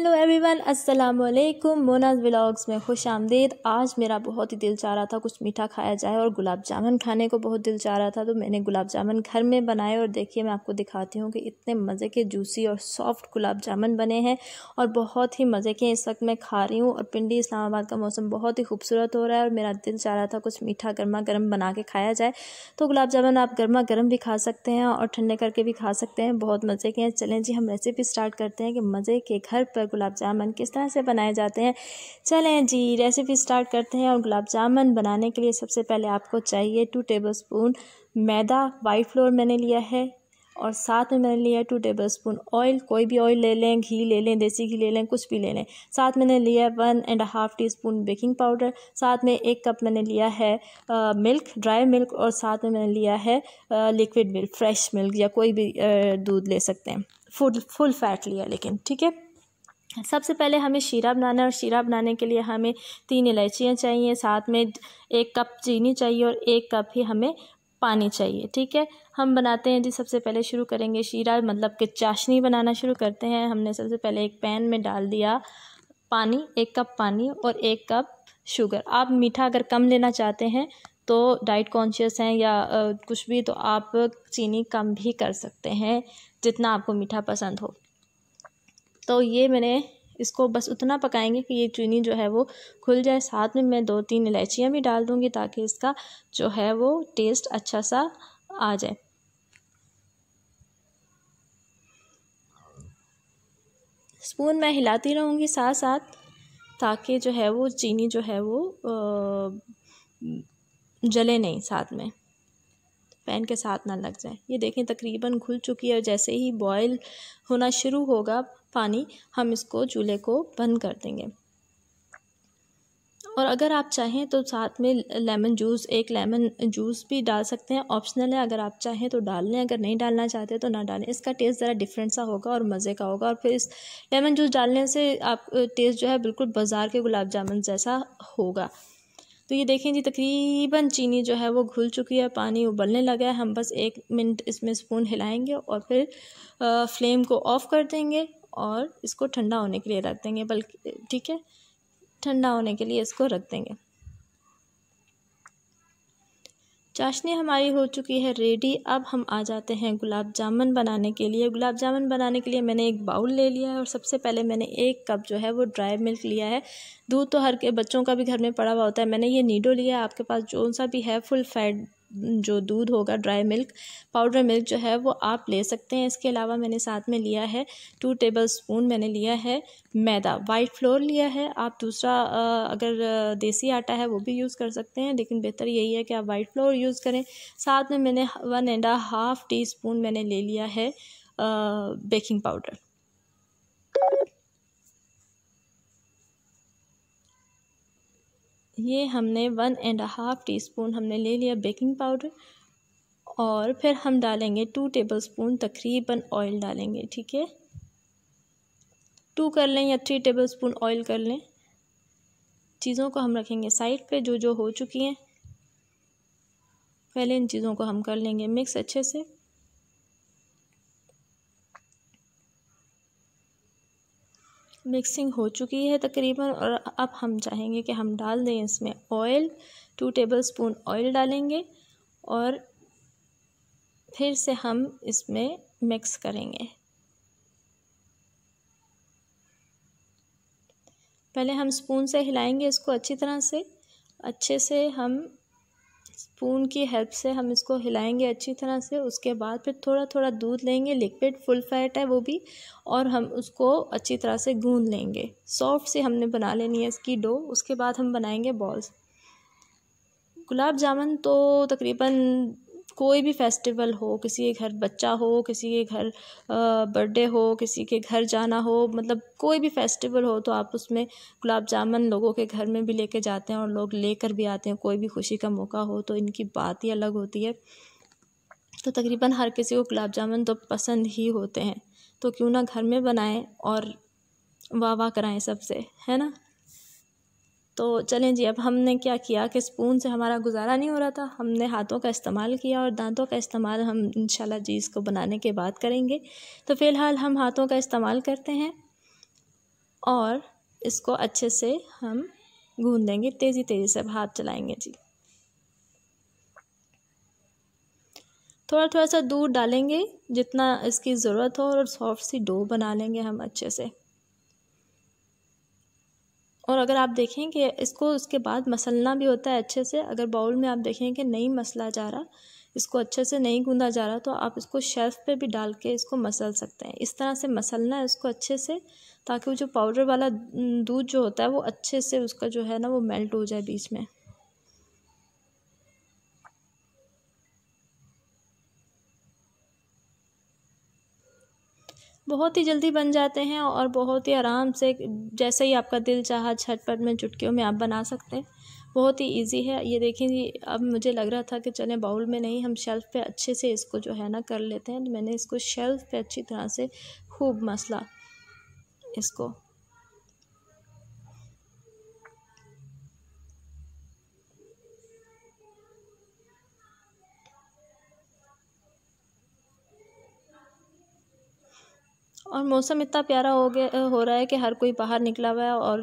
hello everyone अस्सलाम वालेकुम मोनाज vlogs में खुश आमदेद आज मेरा बहुत ही दिल चाह रहा था कुछ मीठा खाया जाए और गुलाब जामुन खाने को बहुत दिल चाह रहा था तो मैंने गुलाब जामुन घर में बनाए और देखिए मैं आपको दिखाती हूँ कि इतने मज़े के जूसी और सॉफ्ट गुलाब जामुन बने हैं और बहुत ही मज़े के इस वक्त मैं खा रही हूँ और पिंडी इस्लामाबाद का मौसम बहुत ही खूबसूरत हो रहा है और मेरा दिल चाह रहा था कुछ मीठा गर्मा गर्म बना के खाया जाए तो गुलाब जामुन आप गर्मा गर्म भी खा सकते हैं और ठंडे करके भी खा सकते हैं बहुत मज़े के हैं चलें जी हम रेसिपी स्टार्ट करते हैं कि मज़े के घर पर गुलाब जामुन किस तरह से बनाए जाते हैं चलें जी रेसिपी स्टार्ट करते हैं और गुलाब जामुन बनाने के लिए सबसे पहले आपको चाहिए two tablespoon maida white flour मैंने लिया है और साथ में मैंने लिया टू टेबल स्पून ऑयल कोई भी ऑयल ले लें घी ले लें देसी घी ले लें कुछ भी ले लें साथ मैंने लिया one and half teaspoon baking powder साथ में एक कप मैंने लिया है आ, मिल्क ड्राई मिल्क और साथ में मैंने लिया है लिक्विड मिल्क फ्रेश मिल्क या कोई भी दूध ले सकते हैं फुल फुल फैट लिया लेकिन ठीक है सबसे पहले हमें शीरा बनाना है और शीरा बनाने के लिए हमें तीन इलायचियाँ चाहिए साथ में एक कप चीनी चाहिए और एक कप ही हमें पानी चाहिए ठीक है हम बनाते हैं जी सबसे पहले शुरू करेंगे शीरा मतलब कि चाशनी बनाना शुरू करते हैं हमने सबसे पहले एक पैन में डाल दिया पानी एक कप पानी और एक कप शुगर आप मीठा अगर कम लेना चाहते हैं तो डाइट कॉन्शियस हैं या कुछ भी तो आप चीनी कम भी कर सकते हैं जितना आपको मीठा पसंद हो तो ये मैंने इसको बस उतना पकाएंगे कि ये चीनी जो है वो खुल जाए साथ में मैं दो तीन इलायचियाँ भी डाल दूँगी ताकि इसका जो है वो टेस्ट अच्छा सा आ जाए स्पून मैं हिलाती रहूँगी साथ साथ ताकि जो है वो चीनी जो है वो जले नहीं साथ में पैन के साथ ना लग जाए ये देखें तकरीबन घुल चुकी है और जैसे ही बॉयल होना शुरू होगा पानी हम इसको चूल्हे को बंद कर देंगे और अगर आप चाहें तो साथ में लेमन जूस एक लेमन जूस भी डाल सकते हैं ऑप्शनल है अगर आप चाहें तो डाल लें अगर नहीं डालना चाहते तो ना डालें इसका टेस्ट ज़रा डिफरेंट सा होगा और मज़े का होगा और फिर इस लेमन जूस डालने से आप टेस्ट जो है बिल्कुल बाज़ार के गुलाब जामुन जैसा होगा तो ये देखें जी तकरीबन चीनी जो है वो घुल चुकी है पानी उबलने लगा है हम बस एक मिनट इसमें स्पून हिलाएंगे और फिर आ, फ्लेम को ऑफ़ कर देंगे और इसको ठंडा होने के लिए रख देंगे बल्कि ठीक है ठंडा होने के लिए इसको रख देंगे चाशनी हमारी हो चुकी है रेडी अब हम आ जाते हैं गुलाब जामुन बनाने के लिए गुलाब जामुन बनाने के लिए मैंने एक बाउल ले लिया है और सबसे पहले मैंने एक कप जो है वो ड्राई मिल्क लिया है दूध तो हर के बच्चों का भी घर में पड़ा हुआ होता है मैंने ये नीडो लिया है आपके पास जो सा भी है फुल फैट जो दूध होगा ड्राई मिल्क पाउडर मिल्क जो है वो आप ले सकते हैं इसके अलावा मैंने साथ में लिया है टू टेबल स्पून मैंने लिया है मैदा वाइट फ्लोर लिया है आप दूसरा अगर देसी आटा है वो भी यूज़ कर सकते हैं लेकिन बेहतर यही है कि आप वाइट फ्लोर यूज़ करें साथ में मैंने one and half teaspoon मैंने ले लिया है बेकिंग पाउडर ये हमने one and half teaspoon हमने ले लिया बेकिंग पाउडर और फिर हम डालेंगे टू टेबल स्पून तकरीबन ऑयल डालेंगे ठीक है टू कर लें या थ्री टेबल स्पून ऑयल कर लें चीज़ों को हम रखेंगे साइड पे जो जो हो चुकी हैं पहले इन चीज़ों को हम कर लेंगे मिक्स अच्छे से मिक्सिंग हो चुकी है तकरीबन और अब हम चाहेंगे कि हम डाल दें इसमें oil two tablespoon oil डालेंगे और फिर से हम इसमें मिक्स करेंगे पहले हम स्पून से हिलाएंगे इसको अच्छी तरह से अच्छे से हम स्पून की हेल्प से हम इसको हिलाएंगे अच्छी तरह से उसके बाद फिर थोड़ा थोड़ा दूध लेंगे लिक्विड फुल फैट है वो भी और हम उसको अच्छी तरह से गूंद लेंगे सॉफ्ट से हमने बना लेनी है इसकी डो उसके बाद हम बनाएंगे बॉल्स गुलाब जामुन तो तकरीबन कोई भी फेस्टिवल हो किसी के घर बच्चा हो किसी के घर बर्थडे हो किसी के घर जाना हो मतलब कोई भी फेस्टिवल हो तो आप उसमें गुलाब जामुन लोगों के घर में भी लेके जाते हैं और लोग लेकर भी आते हैं कोई भी खुशी का मौका हो तो इनकी बात ही अलग होती है तो तकरीबन हर किसी को गुलाब जामुन तो पसंद ही होते हैं तो क्यों ना घर में बनाएं और वाह वाह कराएं सबसे है ना तो चलें जी अब हमने क्या किया कि स्पून से हमारा गुजारा नहीं हो रहा था हमने हाथों का इस्तेमाल किया और दांतों का इस्तेमाल हम इंशाल्लाह जी इसको बनाने के बाद करेंगे तो फ़िलहाल हम हाथों का इस्तेमाल करते हैं और इसको अच्छे से हम गूंद देंगे तेज़ी तेज़ी से हाथ चलाएँगे जी थोड़ा थोड़ा सा दूध डालेंगे जितना इसकी ज़रूरत हो और सॉफ्ट सी डो बना लेंगे हम अच्छे से और अगर आप देखें कि इसको उसके बाद मसलना भी होता है अच्छे से अगर बाउल में आप देखें कि नहीं मसला जा रहा इसको अच्छे से नहीं गूँधा जा रहा तो आप इसको शेल्फ़ पे भी डाल के इसको मसल सकते हैं इस तरह से मसलना है इसको अच्छे से ताकि वो जो पाउडर वाला दूध जो होता है वो अच्छे से उसका जो है ना वो मेल्ट हो जाए बीच में बहुत ही जल्दी बन जाते हैं और बहुत ही आराम से जैसे ही आपका दिल चाह छटपट में चुटकियों में आप बना सकते हैं बहुत ही इजी है ये देखें जी अब मुझे लग रहा था कि चले बाउल में नहीं हम शेल्फ़ पे अच्छे से इसको जो है ना कर लेते हैं तो मैंने इसको शेल्फ़ पे अच्छी तरह से खूब मसला इसको और मौसम इतना प्यारा हो गया हो रहा है कि हर कोई बाहर निकला हुआ है और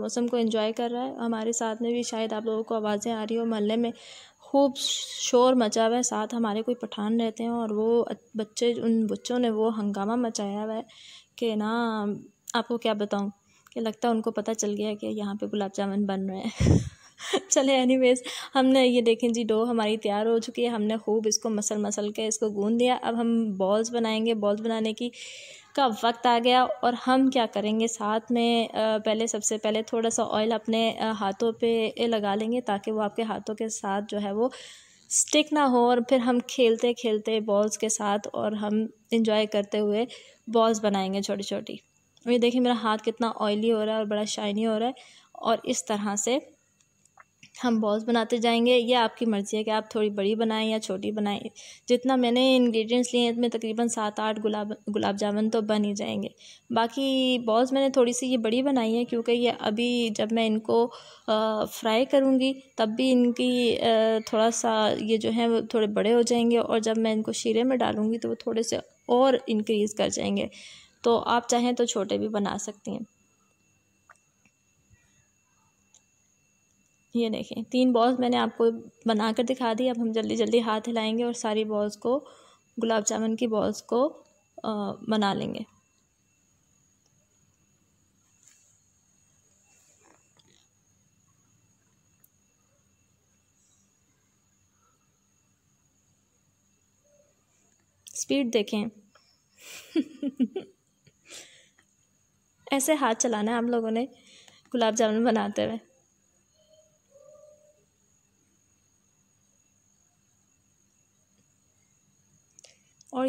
मौसम को एंजॉय कर रहा है हमारे साथ में भी शायद आप लोगों को आवाज़ें आ रही हो मोहल्ले में खूब शोर मचा हुआ है साथ हमारे कोई पठान रहते हैं और वो बच्चे उन बच्चों ने वो हंगामा मचाया हुआ है कि ना आपको क्या बताऊँ कि लगता है उनको पता चल गया कि यहाँ पे गुलाब जामुन बन रहे हैं चले एनीवेज हमने ये देखें जी डो हमारी तैयार हो चुकी है हमने खूब इसको मसल मसल के इसको गूंद दिया अब हम बॉल्स बनाएंगे बॉल्स बनाने की का वक्त आ गया और हम क्या करेंगे साथ में पहले सबसे पहले थोड़ा सा ऑयल अपने हाथों पे लगा लेंगे ताकि वो आपके हाथों के साथ जो है वो स्टिक ना हो और फिर हम खेलते खेलते बॉल्स के साथ और हम इंजॉय करते हुए बॉल्स बनाएंगे छोटी छोटी ये देखिए मेरा हाथ कितना ऑयली हो रहा है और बड़ा शाइनी हो रहा है और इस तरह से हम बॉल्स बनाते जाएंगे ये आपकी मर्ज़ी है कि आप थोड़ी बड़ी बनाएं या छोटी बनाएं जितना मैंने इंग्रेडिएंट्स लिए हैं इसमें तकरीबन सात आठ गुलाब गुलाब जामुन तो बन ही जाएंगे बाकी बॉल्स मैंने थोड़ी सी ये बड़ी बनाई है क्योंकि ये अभी जब मैं इनको फ्राई करूँगी तब भी इनकी थोड़ा सा ये जो है वो थोड़े बड़े हो जाएंगे और जब मैं इनको शीरे में डालूँगी तो वो थोड़े से और इनक्रीज़ कर जाएंगे तो आप चाहें तो छोटे भी बना सकती हैं ये देखें तीन बॉल्स मैंने आपको बना कर दिखा दी अब हम जल्दी जल्दी हाथ हिलाएंगे और सारी बॉल्स को गुलाब जामुन की बॉल्स को आ, बना लेंगे स्पीड देखें ऐसे हाथ चलाना है हम लोगों ने गुलाब जामुन बनाते हुए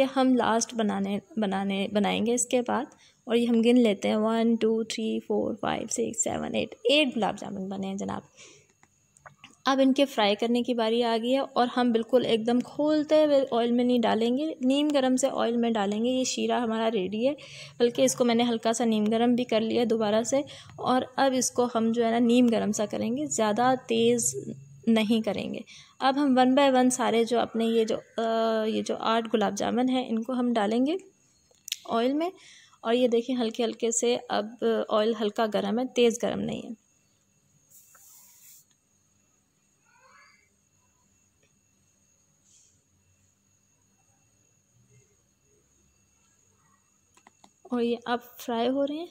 ये हम लास्ट बनाने बनाने बनाएंगे इसके बाद और ये हम गिन लेते हैं one two three four five six seven eight eight gulab jamun बने हैं जनाब अब इनके फ्राई करने की बारी आ गई है और हम बिल्कुल एकदम खोलते हुए ऑयल में नहीं डालेंगे नीम गरम से ऑयल में डालेंगे ये शीरा हमारा रेडी है बल्कि इसको मैंने हल्का सा नीम गरम भी कर लिया दोबारा से और अब इसको हम जो है ना नीम गरम सा करेंगे ज़्यादा तेज़ नहीं करेंगे अब हम वन बाय वन सारे जो अपने ये जो आ, ये जो आठ गुलाब जामुन हैं इनको हम डालेंगे ऑयल में और ये देखिए हल्के हल्के से अब ऑयल हल्का गर्म है तेज़ गर्म नहीं है और ये अब फ्राई हो रहे हैं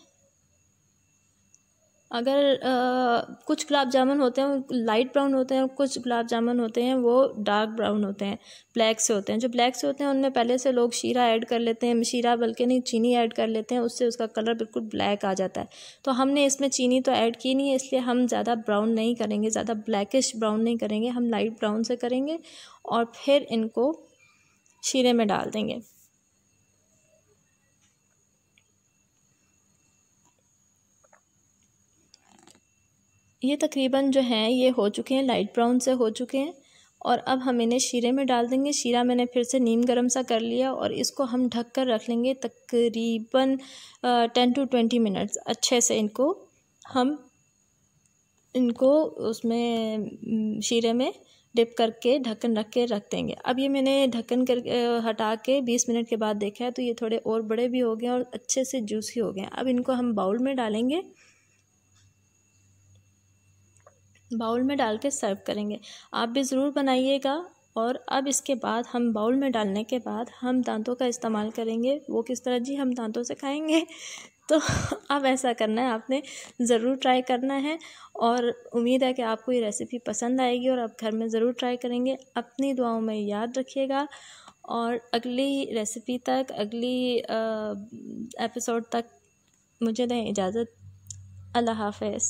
अगर आ, कुछ गुलाब जामुन होते हैं लाइट ब्राउन होते हैं कुछ गुलाब जामुन होते हैं वो डार्क ब्राउन होते हैं ब्लैक से होते हैं जो ब्लैक से होते हैं उनमें पहले से लोग शीरा ऐड कर लेते हैं शीरा बल्कि नहीं चीनी ऐड कर लेते हैं उससे उसका कलर बिल्कुल ब्लैक आ जाता है तो हमने इसमें चीनी तो ऐड की नहीं है इसलिए हम ज़्यादा ब्राउन नहीं करेंगे ज़्यादा ब्लैकिश ब्राउन नहीं करेंगे हम लाइट ब्राउन से करेंगे और फिर इनको शीरे में डाल देंगे ये तकरीबन जो हैं ये हो चुके हैं लाइट ब्राउन से हो चुके हैं और अब हम इन्हें शीरे में डाल देंगे शीरा मैंने फिर से नीम गरम सा कर लिया और इसको हम ढक कर रख लेंगे तकरीबन टेन टू ट्वेंटी मिनट्स अच्छे से इनको हम इनको उसमें शीरे में डिप करके ढक्कन रख के रख देंगे अब ये मैंने ढक्कन कर हटा के बीस मिनट के बाद देखा है तो ये थोड़े और बड़े भी हो गए और अच्छे से जूसी हो गए अब इनको हम बाउल में डालेंगे बाउल में डाल के सर्व करेंगे आप भी ज़रूर बनाइएगा और अब इसके बाद हम बाउल में डालने के बाद हम दांतों का इस्तेमाल करेंगे वो किस तरह जी हम दांतों से खाएंगे तो अब ऐसा करना है आपने ज़रूर ट्राई करना है और उम्मीद है कि आपको ये रेसिपी पसंद आएगी और आप घर में ज़रूर ट्राई करेंगे अपनी दुआओं में याद रखिएगा और अगली रेसिपी तक अगली एपिसोड तक मुझे दें इजाज़त अल्लाह हाफिज़